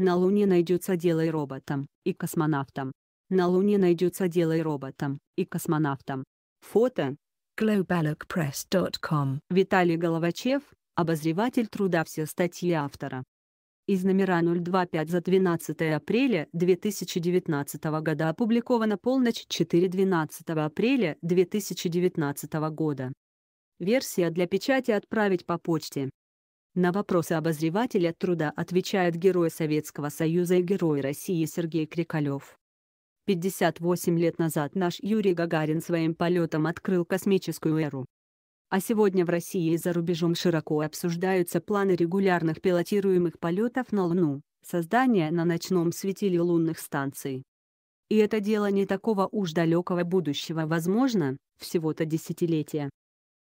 На Луне найдется дело и роботам, и космонавтам. На Луне найдется дело и роботам, и космонавтам. Фото. globallookpress.com Виталий Головачев, обозреватель труда все статьи автора. Из номера 025 за 12 апреля 2019 года опубликована полночь 4 12 апреля 2019 года. Версия для печати отправить по почте. На вопросы обозревателя труда отвечает герой Советского Союза и герой России Сергей Крикалев. 58 лет назад наш Юрий Гагарин своим полетом открыл космическую эру. А сегодня в России и за рубежом широко обсуждаются планы регулярных пилотируемых полетов на Луну, создания на ночном светиле лунных станций. И это дело не такого уж далекого будущего возможно, всего-то десятилетия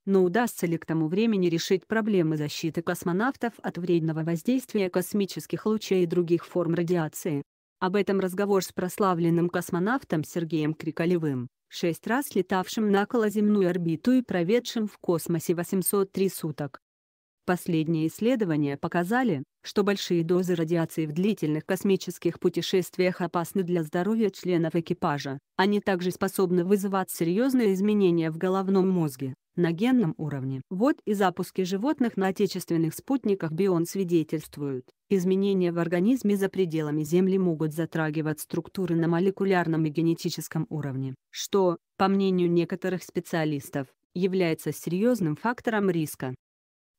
но удастся ли к тому времени решить проблемы защиты космонавтов от вредного воздействия космических лучей и других форм радиации. Об этом разговор с прославленным космонавтом Сергеем Крикалевым, шесть раз летавшим на околоземную орбиту и проведшим в космосе 803 суток. Последние исследования показали, что большие дозы радиации в длительных космических путешествиях опасны для здоровья членов экипажа, они также способны вызывать серьезные изменения в головном мозге, на генном уровне. Вот и запуски животных на отечественных спутниках бион свидетельствуют. Изменения в организме за пределами Земли могут затрагивать структуры на молекулярном и генетическом уровне, что, по мнению некоторых специалистов, является серьезным фактором риска.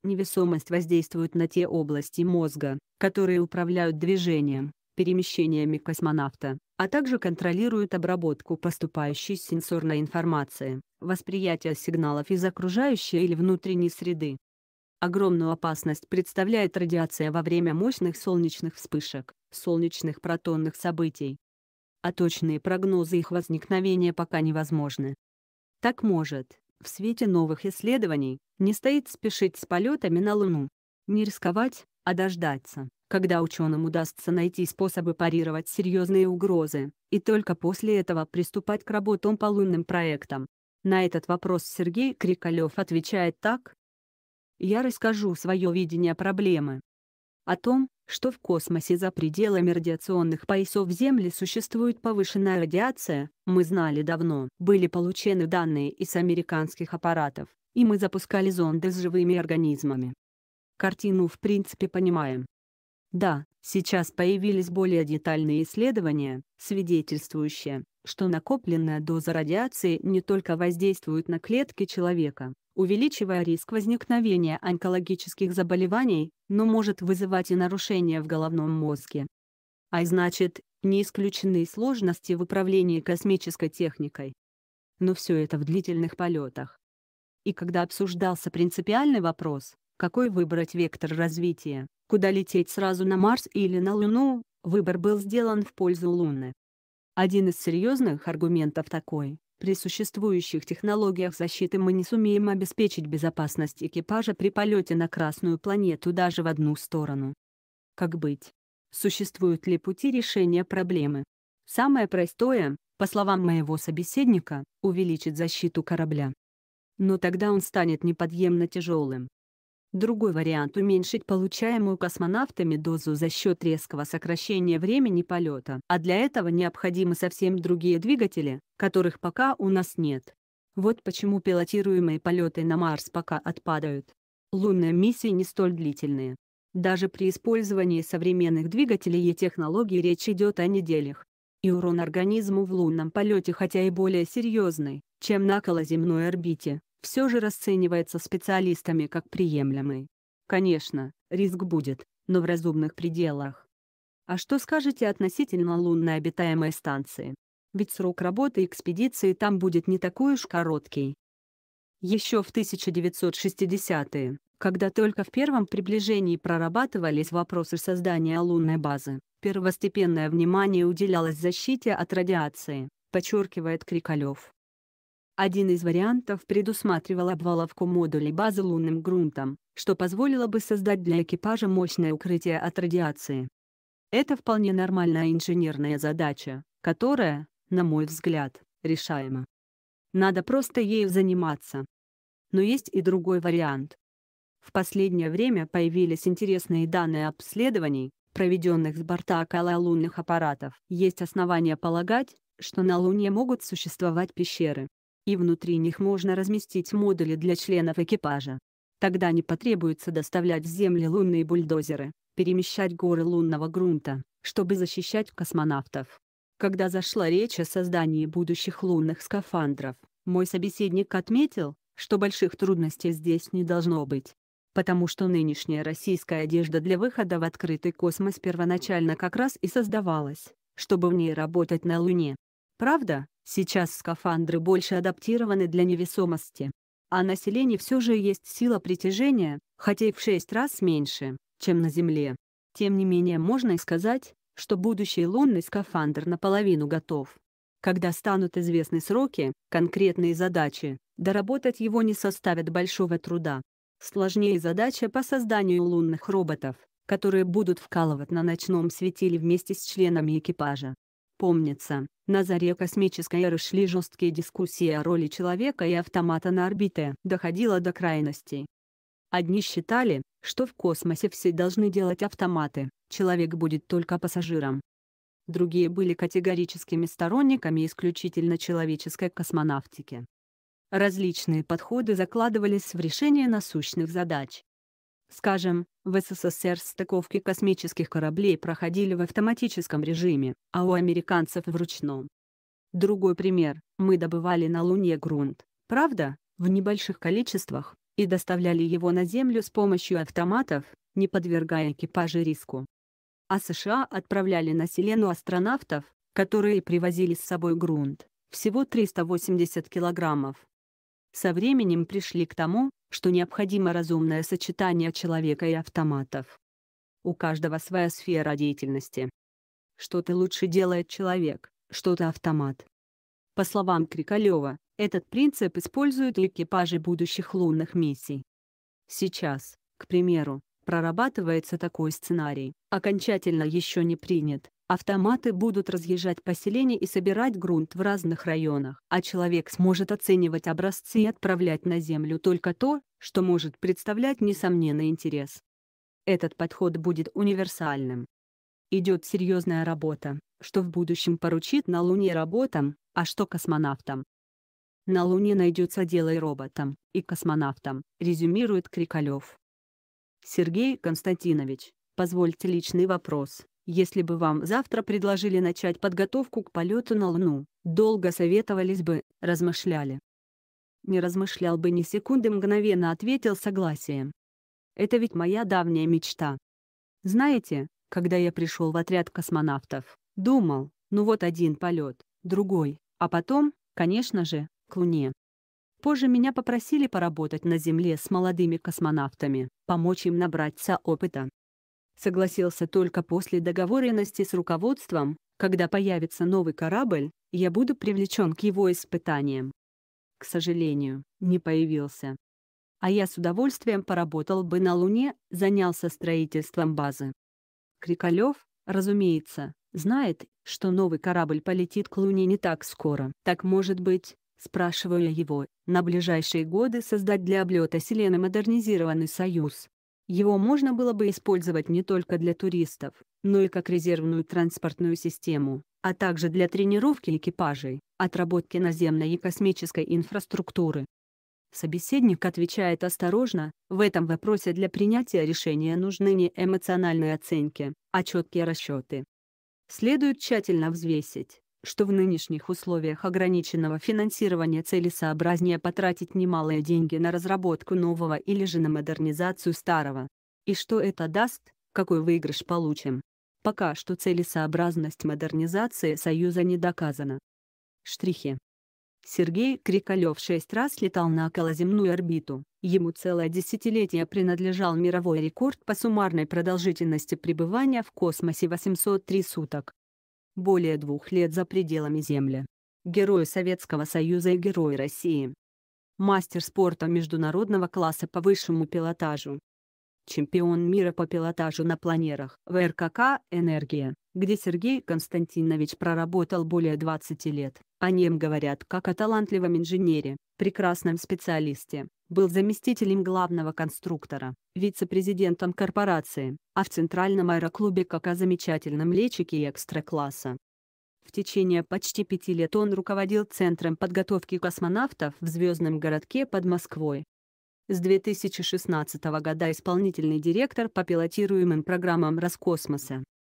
Невесомость воздействует на те области мозга, которые управляют движением, перемещениями космонавта, а также контролируют обработку поступающей сенсорной информации. Восприятие сигналов из окружающей или внутренней среды. Огромную опасность представляет радиация во время мощных солнечных вспышек, солнечных протонных событий. А точные прогнозы их возникновения пока невозможны. Так может, в свете новых исследований, не стоит спешить с полетами на Луну. Не рисковать, а дождаться, когда ученым удастся найти способы парировать серьезные угрозы, и только после этого приступать к работам по лунным проектам. На этот вопрос Сергей Крикалев отвечает так. Я расскажу свое видение проблемы. О том, что в космосе за пределами радиационных поясов Земли существует повышенная радиация, мы знали давно. Были получены данные из американских аппаратов, и мы запускали зонды с живыми организмами. Картину в принципе понимаем. Да, сейчас появились более детальные исследования, свидетельствующие, что накопленная доза радиации не только воздействует на клетки человека, увеличивая риск возникновения онкологических заболеваний, но может вызывать и нарушения в головном мозге. А значит, не исключены сложности в управлении космической техникой. Но все это в длительных полетах. И когда обсуждался принципиальный вопрос, какой выбрать вектор развития, куда лететь сразу на Марс или на Луну, выбор был сделан в пользу Луны. Один из серьезных аргументов такой. При существующих технологиях защиты мы не сумеем обеспечить безопасность экипажа при полете на Красную планету даже в одну сторону. Как быть? Существуют ли пути решения проблемы? Самое простое, по словам моего собеседника, увеличить защиту корабля. Но тогда он станет неподъемно тяжелым, Другой вариант – уменьшить получаемую космонавтами дозу за счет резкого сокращения времени полета, а для этого необходимы совсем другие двигатели, которых пока у нас нет. Вот почему пилотируемые полеты на Марс пока отпадают. Лунные миссии не столь длительные. Даже при использовании современных двигателей и технологий речь идет о неделях. И урон организму в лунном полете хотя и более серьезный, чем на околоземной орбите, все же расценивается специалистами как приемлемый. Конечно, риск будет, но в разумных пределах. А что скажете относительно лунной обитаемой станции? Ведь срок работы экспедиции там будет не такой уж короткий. Еще в 1960-е, когда только в первом приближении прорабатывались вопросы создания лунной базы, первостепенное внимание уделялось защите от радиации, подчеркивает Крикалев. Один из вариантов предусматривал обваловку модулей базы лунным грунтом, что позволило бы создать для экипажа мощное укрытие от радиации. Это вполне нормальная инженерная задача, которая, на мой взгляд, решаема. Надо просто ею заниматься. Но есть и другой вариант. В последнее время появились интересные данные обследований, проведенных с борта около лунных аппаратов. Есть основания полагать, что на Луне могут существовать пещеры, и внутри них можно разместить модули для членов экипажа. Тогда не потребуется доставлять в Земли лунные бульдозеры, перемещать горы лунного грунта, чтобы защищать космонавтов. Когда зашла речь о создании будущих лунных скафандров, мой собеседник отметил, что больших трудностей здесь не должно быть. Потому что нынешняя российская одежда для выхода в открытый космос первоначально как раз и создавалась, чтобы в ней работать на Луне. Правда, сейчас скафандры больше адаптированы для невесомости. А на селении все же есть сила притяжения, хотя и в шесть раз меньше, чем на Земле. Тем не менее можно и сказать, что будущий лунный скафандр наполовину готов. Когда станут известны сроки, конкретные задачи, доработать его не составит большого труда. Сложнее задача по созданию лунных роботов, которые будут вкалывать на ночном светиле вместе с членами экипажа. Помнится, на заре космической эры шли жесткие дискуссии о роли человека и автомата на орбите. Доходило до крайностей. Одни считали, что в космосе все должны делать автоматы, человек будет только пассажиром. Другие были категорическими сторонниками исключительно человеческой космонавтики. Различные подходы закладывались в решение насущных задач. Скажем, в СССР стыковки космических кораблей проходили в автоматическом режиме, а у американцев вручном. Другой пример. Мы добывали на Луне грунт, правда, в небольших количествах, и доставляли его на Землю с помощью автоматов, не подвергая экипажи риску. А США отправляли на Селену астронавтов, которые привозили с собой грунт, всего 380 килограммов. Со временем пришли к тому, что необходимо разумное сочетание человека и автоматов. У каждого своя сфера деятельности. Что-то лучше делает человек, что-то автомат. По словам Крикалева, этот принцип используют и экипажи будущих лунных миссий. Сейчас, к примеру, прорабатывается такой сценарий, окончательно еще не принят, Автоматы будут разъезжать поселения и собирать грунт в разных районах, а человек сможет оценивать образцы и отправлять на Землю только то, что может представлять несомненный интерес. Этот подход будет универсальным. Идет серьезная работа, что в будущем поручит на Луне работам, а что космонавтам. На Луне найдется дело и роботам, и космонавтам, резюмирует Крикалев. Сергей Константинович, позвольте личный вопрос. Если бы вам завтра предложили начать подготовку к полету на Луну, долго советовались бы, размышляли. Не размышлял бы ни секунды, мгновенно ответил согласием. Это ведь моя давняя мечта. Знаете, когда я пришел в отряд космонавтов, думал, ну вот один полет, другой, а потом, конечно же, к Луне. Позже меня попросили поработать на Земле с молодыми космонавтами, помочь им набраться опыта. Согласился только после договоренности с руководством, когда появится новый корабль, я буду привлечен к его испытаниям. К сожалению, не появился. А я с удовольствием поработал бы на Луне, занялся строительством базы. Крикалев, разумеется, знает, что новый корабль полетит к Луне не так скоро. Так может быть, спрашиваю его, на ближайшие годы создать для облета Селены модернизированный союз, его можно было бы использовать не только для туристов, но и как резервную транспортную систему, а также для тренировки экипажей, отработки наземной и космической инфраструктуры. Собеседник отвечает осторожно, в этом вопросе для принятия решения нужны не эмоциональные оценки, а четкие расчеты. Следует тщательно взвесить, что в нынешних условиях ограниченного финансирования целесообразнее потратить немалые деньги на разработку нового или же на модернизацию старого. И что это даст, какой выигрыш получим. Пока что целесообразность модернизации Союза не доказана. Штрихи. Сергей Крикалев шесть раз летал на околоземную орбиту, ему целое десятилетие принадлежал мировой рекорд по суммарной продолжительности пребывания в космосе 803 суток более двух лет за пределами Земли. Герой Советского Союза и Герой России. Мастер спорта международного класса по высшему пилотажу. Чемпион мира по пилотажу на планерах ВРКК «Энергия», где Сергей Константинович проработал более 20 лет. О нем говорят как о талантливом инженере, прекрасном специалисте, был заместителем главного конструктора, вице-президентом корпорации, а в Центральном аэроклубе как о замечательном летчике экстра-класса. В течение почти пяти лет он руководил Центром подготовки космонавтов в звездном городке под Москвой. С 2016 года исполнительный директор по пилотируемым программам Роскосмоса.